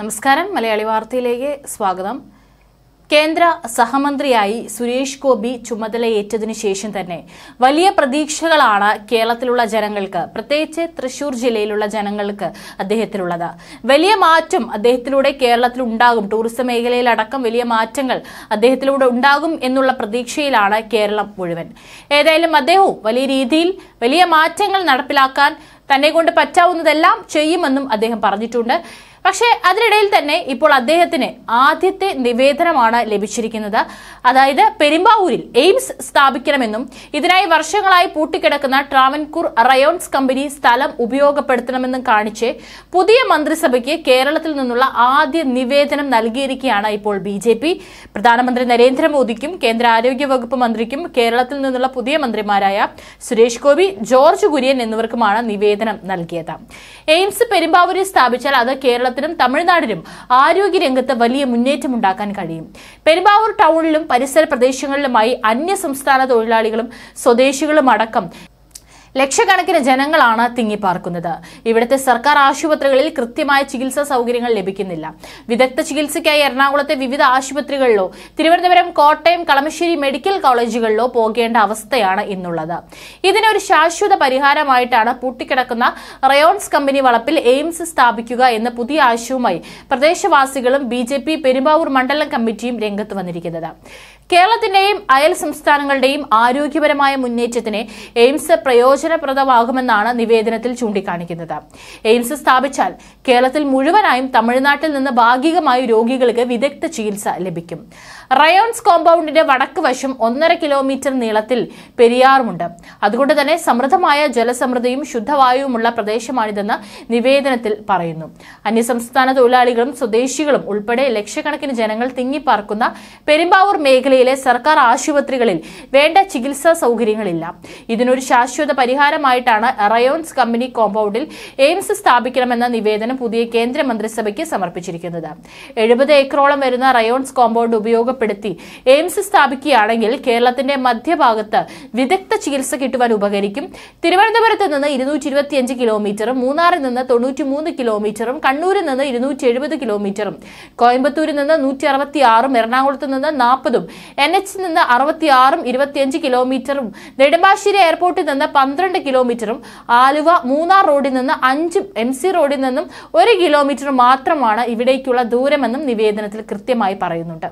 നമസ്കാരം മലയാളി വാർത്തയിലേക്ക് സ്വാഗതം കേന്ദ്ര സഹമന്ത്രിയായി സുരേഷ് ഗോപി ചുമതലയേറ്റതിനു ശേഷം തന്നെ വലിയ പ്രതീക്ഷകളാണ് കേരളത്തിലുള്ള ജനങ്ങൾക്ക് പ്രത്യേകിച്ച് തൃശൂർ ജില്ലയിലുള്ള ജനങ്ങൾക്ക് അദ്ദേഹത്തിലുള്ളത് വലിയ മാറ്റം അദ്ദേഹത്തിലൂടെ കേരളത്തിൽ ഉണ്ടാകും ടൂറിസം മേഖലയിലടക്കം വലിയ മാറ്റങ്ങൾ അദ്ദേഹത്തിലൂടെ ഉണ്ടാകും എന്നുള്ള പ്രതീക്ഷയിലാണ് കേരളം മുഴുവൻ ഏതായാലും അദ്ദേഹവും വലിയ രീതിയിൽ വലിയ മാറ്റങ്ങൾ നടപ്പിലാക്കാൻ തന്നെ കൊണ്ട് പറ്റാവുന്നതെല്ലാം ചെയ്യുമെന്നും അദ്ദേഹം പറഞ്ഞിട്ടുണ്ട് പക്ഷേ അതിനിടയിൽ തന്നെ ഇപ്പോൾ അദ്ദേഹത്തിന് ആദ്യത്തെ നിവേദനമാണ് ലഭിച്ചിരിക്കുന്നത് അതായത് പെരുമ്പാവൂരിൽ എയിംസ് സ്ഥാപിക്കണമെന്നും ഇതിനായി വർഷങ്ങളായി പൂട്ടിക്കിടക്കുന്ന ട്രാവൻകൂർ റയോൺസ് കമ്പനി സ്ഥലം ഉപയോഗപ്പെടുത്തണമെന്നും കാണിച്ച് പുതിയ മന്ത്രിസഭയ്ക്ക് കേരളത്തിൽ നിന്നുള്ള ആദ്യ നിവേദനം നൽകിയിരിക്കുകയാണ് ഇപ്പോൾ ബി ജെ പി പ്രധാനമന്ത്രി നരേന്ദ്രമോദിക്കും കേന്ദ്ര ആരോഗ്യ വകുപ്പ് മന്ത്രിക്കും കേരളത്തിൽ നിന്നുള്ള പുതിയ മന്ത്രിമാരായ സുരേഷ് ഗോപി ജോർജ് കുര്യൻ എന്നിവർക്കുമാണ് നിവേദനം നൽകിയത് എയിംസ് പെരുമ്പാവൂരിൽ സ്ഥാപിച്ചാൽ അത് കേരളത്തിൽ കേരളത്തിനും തമിഴ്നാടിനും ആരോഗ്യരംഗത്ത് വലിയ മുന്നേറ്റം ഉണ്ടാക്കാൻ കഴിയും പെരുമ്പാവൂർ ടൗണിലും പരിസര പ്രദേശങ്ങളിലുമായി അന്യ സംസ്ഥാന തൊഴിലാളികളും സ്വദേശികളും അടക്കം ലക്ഷക്കണക്കിന് ജനങ്ങളാണ് തിങ്ങിപ്പാർക്കുന്നത് ഇവിടുത്തെ സർക്കാർ ആശുപത്രികളിൽ കൃത്യമായ ചികിത്സാ സൗകര്യങ്ങൾ ലഭിക്കുന്നില്ല വിദഗ്ധ ചികിത്സയ്ക്കായി എറണാകുളത്തെ വിവിധ ആശുപത്രികളിലോ തിരുവനന്തപുരം കോട്ടയം കളമശ്ശേരി മെഡിക്കൽ കോളേജുകളിലോ പോകേണ്ട അവസ്ഥയാണ് ഇന്നുള്ളത് ഇതിനൊരു ശാശ്വത പരിഹാരമായിട്ടാണ് പൂട്ടിക്കിടക്കുന്ന റയോൺസ് കമ്പനി വളപ്പിൽ എയിംസ് സ്ഥാപിക്കുക എന്ന പുതിയ ആശയവുമായി പ്രദേശവാസികളും ബി ജെ പി പെരുമ്പാവൂർ മണ്ഡലം കമ്മിറ്റിയും രംഗത്ത് വന്നിരിക്കുന്നത് കേരളത്തിന്റെയും അയൽ സംസ്ഥാനങ്ങളുടെയും ആരോഗ്യപരമായ മുന്നേറ്റത്തിന് എയിംസ് പ്രയോജന പ്രയോജനപ്രദമാകുമെന്നാണ് നിവേദനത്തിൽ ചൂണ്ടിക്കാണിക്കുന്നത് എയിംസ് സ്ഥാപിച്ചാൽ കേരളത്തിൽ മുഴുവനായും തമിഴ്നാട്ടിൽ നിന്ന് ഭാഗികമായി രോഗികൾക്ക് വിദഗ്ധ ചികിത്സ ലഭിക്കും റയോൺസ് കോമ്പൗണ്ടിന്റെ വടക്ക് വശം ഒന്നര കിലോമീറ്റർ നീളത്തിൽ പെരിയാറുമുണ്ട് അതുകൊണ്ട് തന്നെ സമൃദ്ധമായ ജലസമൃദ്ധിയും ശുദ്ധവായുവുമുള്ള പ്രദേശമാണിതെന്ന് നിവേദനത്തിൽ പറയുന്നു അന്യസംസ്ഥാന തൊഴിലാളികളും സ്വദേശികളും ഉൾപ്പെടെ ലക്ഷക്കണക്കിന് ജനങ്ങൾ തിങ്ങിപ്പാർക്കുന്ന പെരുമ്പാവൂർ മേഖലയിലെ സർക്കാർ ആശുപത്രികളിൽ വേണ്ട ചികിത്സാ സൗകര്യങ്ങളില്ല ഇതിനൊരു ശാശ്വത പരിഹാരം പരിഹാരമായിട്ടാണ് റയോൺസ് കമ്പനി കോമ്പൗണ്ടിൽ എയിംസ് സ്ഥാപിക്കണമെന്ന നിവേദനം പുതിയ കേന്ദ്ര മന്ത്രിസഭയ്ക്ക് സമർപ്പിച്ചിരിക്കുന്നത് എഴുപത് ഏക്കറോളം വരുന്ന റയോൺസ് കോമ്പൗണ്ട് ഉപയോഗപ്പെടുത്തി എയിംസ് സ്ഥാപിക്കുകയാണെങ്കിൽ കേരളത്തിന്റെ മധ്യഭാഗത്ത് വിദഗ്ധ ചികിത്സ കിട്ടുവാൻ ഉപകരിക്കും തിരുവനന്തപുരത്ത് നിന്ന് ഇരുന്നൂറ്റി ഇരുപത്തിയഞ്ച് കിലോമീറ്ററും മൂന്നാറിൽ നിന്ന് തൊണ്ണൂറ്റിമൂന്ന് കിലോമീറ്ററും കണ്ണൂരിൽ നിന്ന് ഇരുന്നൂറ്റി എഴുപത് കിലോമീറ്ററും കോയമ്പത്തൂരിൽ നിന്ന് നൂറ്റി അറുപത്തി ആറും എറണാകുളത്ത് നിന്ന് നാൽപ്പതും എൻ എച്ച് നിന്ന് അറുപത്തിയാറും ഇരുപത്തിയഞ്ച് കിലോമീറ്ററും നെടുമ്പാശ്ശേരി എയർപോർട്ടിൽ നിന്ന് പന്ത്രണ്ട് പന്ത്രണ്ട് കിലോമീറ്ററും ആലുവ മൂന്നാർ റോഡിൽ നിന്ന് അഞ്ച് എം സി റോഡിൽ നിന്നും ഒരു കിലോമീറ്റർ മാത്രമാണ് ഇവിടേക്കുള്ള ദൂരമെന്നും നിവേദനത്തിൽ കൃത്യമായി പറയുന്നുണ്ട്